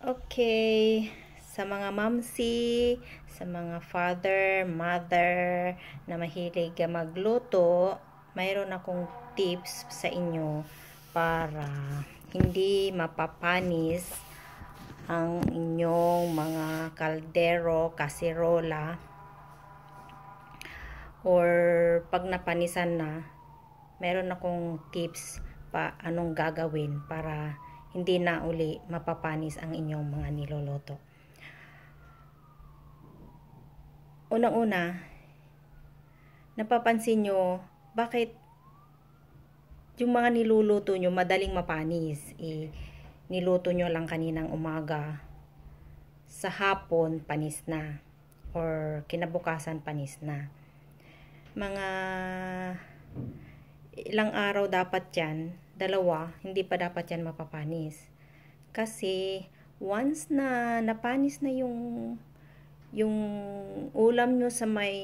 Okay, sa mga mamsi, sa mga father, mother na mahilig magluto, mayroon akong tips sa inyo para hindi mapapanis ang inyong mga kaldero, kasirola or pag napanisan na, meron akong tips pa anong gagawin para hindi na uli mapapanis ang inyong mga niloloto. Unang-una, napapansin nyo bakit yung mga niluluto nyo madaling mapanis. Eh, niluto nyo lang kaninang umaga, sa hapon panis na or kinabukasan panis na. Mga ilang araw dapat yan dalawa, hindi pa dapat yan mapapanis. Kasi, once na napanis na yung yung ulam nyo sa may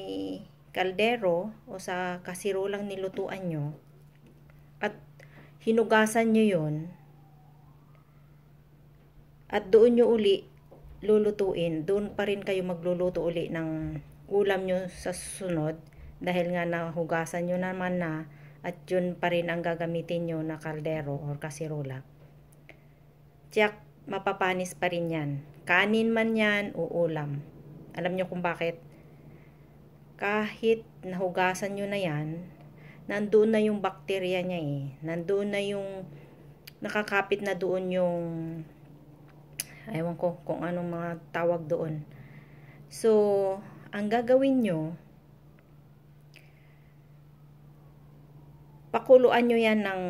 kaldero o sa kasirolang nilutuan nyo at hinugasan nyo yon at doon nyo uli lulutuin, doon pa rin kayo magluluto uli ng ulam nyo sa susunod dahil nga nahugasan nyo naman na at yun pa rin ang gagamitin nyo na kaldero or kasirola. Tiyak, mapapanis pa rin yan. Kanin man yan o ulam. Alam nyo kung bakit? Kahit nahugasan nyo na yan, nandoon na yung bakterya niya eh. Nandoon na yung nakakapit na doon yung ewan ko kung anong mga tawag doon. So, ang gagawin nyo, papakuluan nyo yan ng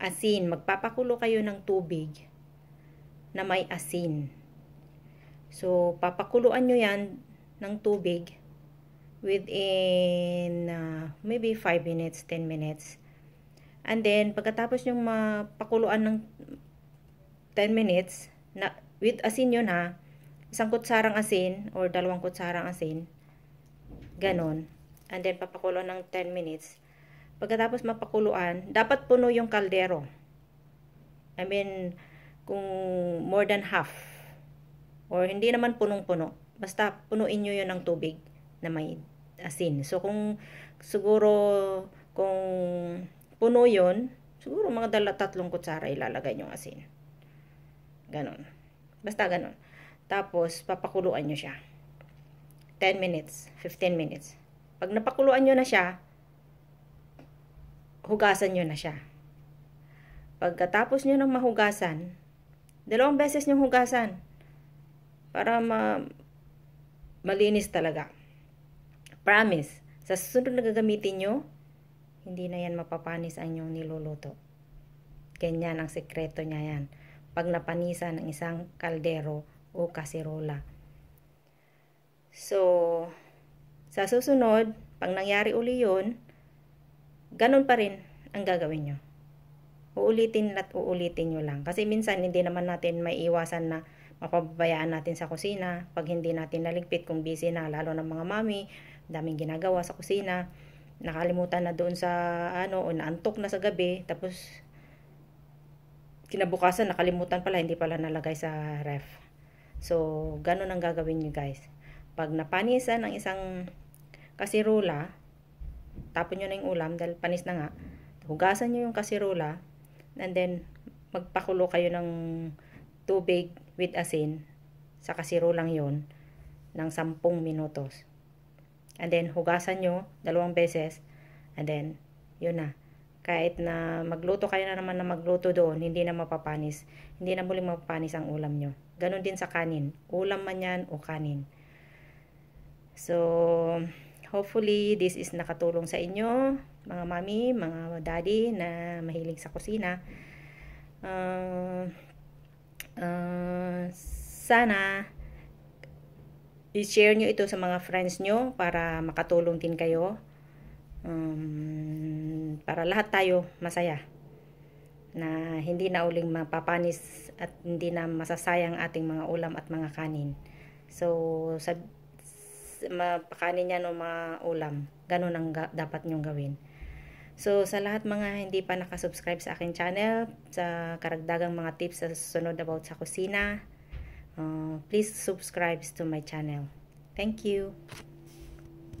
asin. Magpapakulo kayo ng tubig na may asin. So, papakuluan nyo yan ng tubig within uh, maybe 5 minutes, 10 minutes. And then, pagkatapos nyo mapakuluan ng 10 minutes, na, with asin yun ha, isang kutsarang asin or dalawang kutsarang asin, ganon. And then, papakuluan ng 10 minutes. Pagkatapos mapakuluan, dapat puno yung kaldero. I mean, kung more than half. Or hindi naman punong-puno. Basta punuin nyo yun ng tubig na may asin. So, kung siguro, kung puno yun, siguro mga dala tatlong kutsara ilalagay yung asin. Ganon. Basta ganon. Tapos, papakuluan nyo siya. 10 minutes, 15 minutes. Pag napakuluan nyo na siya, hugasan nyo na siya. Pagkatapos nyo nang mahugasan, dalawang beses nyo hugasan para ma malinis talaga. Promise, sa susunod na gagamitin nyo, hindi na yan mapapanis ang inyong niluluto. Ganyan ang sekreto niya yan. Pag napanisan ng isang kaldero o kaserola. So, sa susunod, pag nangyari uli yun, ganun pa rin ang gagawin nyo. Uulitin at uulitin nyo lang. Kasi minsan hindi naman natin maiiwasan na mapababayaan natin sa kusina pag hindi natin naligpit kung busy na lalo ng mga mami, daming ginagawa sa kusina, nakalimutan na doon sa ano o naantok na sa gabi tapos kinabukasan nakalimutan pala hindi pala nalagay sa ref. So, ganun ang gagawin niyo guys. Pag napanisan ang isang kasirola, tapon nyo na yung ulam dahil panis na nga. Hugasan nyo yung kasirola and then magpakulo kayo ng tubig with asin sa kasirolang yon ng 10 minutos. And then hugasan nyo dalawang beses and then yun na. Kahit na magluto kayo na naman na magluto doon, hindi na mapapanis. Hindi na muling mapapanis ang ulam nyo. Ganon din sa kanin. Ulam man yan o kanin. So, Hopefully, this is nakatulong sa inyo, mga mami, mga daddy na mahilig sa kusina. Uh, uh, sana, i-share nyo ito sa mga friends nyo para makatulong din kayo. Um, para lahat tayo masaya. Na hindi na uling mapapanis at hindi na masasayang ating mga ulam at mga kanin. So, sa mapakanin niya ng mga ulam. Ganun ang dapat niyong gawin. So, sa lahat mga hindi pa nakasubscribe sa akin channel, sa karagdagang mga tips sa susunod about sa kusina, uh, please subscribe to my channel. Thank you!